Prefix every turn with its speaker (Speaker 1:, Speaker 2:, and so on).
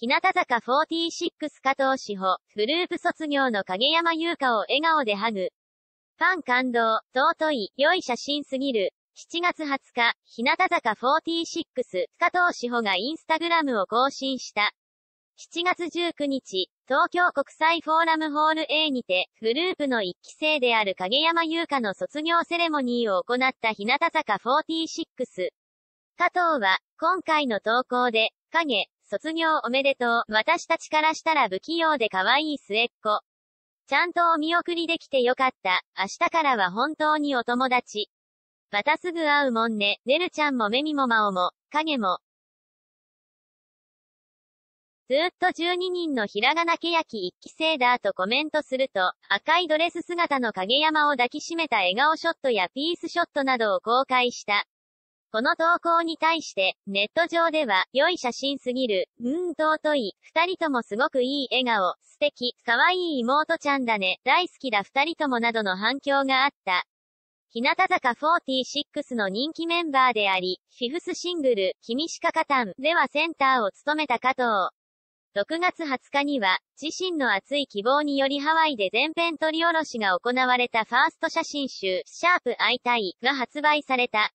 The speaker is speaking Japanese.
Speaker 1: 日向坂46加藤志保、グループ卒業の影山優香を笑顔でハグ。ファン感動、尊い、良い写真すぎる。7月20日、日向坂46、加藤志保がインスタグラムを更新した。7月19日、東京国際フォーラムホール A にて、グループの一期生である影山優香の卒業セレモニーを行った日向坂46。加藤は、今回の投稿で、影、卒業おめでとう。私たちからしたら不器用で可愛い末っ子。ちゃんとお見送りできてよかった。明日からは本当にお友達。またすぐ会うもんね。ねるちゃんもめみもまおも、影も。ずーっと12人のひらがなけやき一期生だとコメントすると、赤いドレス姿の影山を抱きしめた笑顔ショットやピースショットなどを公開した。この投稿に対して、ネット上では、良い写真すぎる、うーん尊い、二人ともすごくいい笑顔、素敵、可愛い妹ちゃんだね、大好きだ二人ともなどの反響があった。日向坂46の人気メンバーであり、フィフスシングル、君しかかたんではセンターを務めた加藤。6月20日には、自身の熱い希望によりハワイで全編撮り下ろしが行われたファースト写真集、シャープ会いたいが発売された。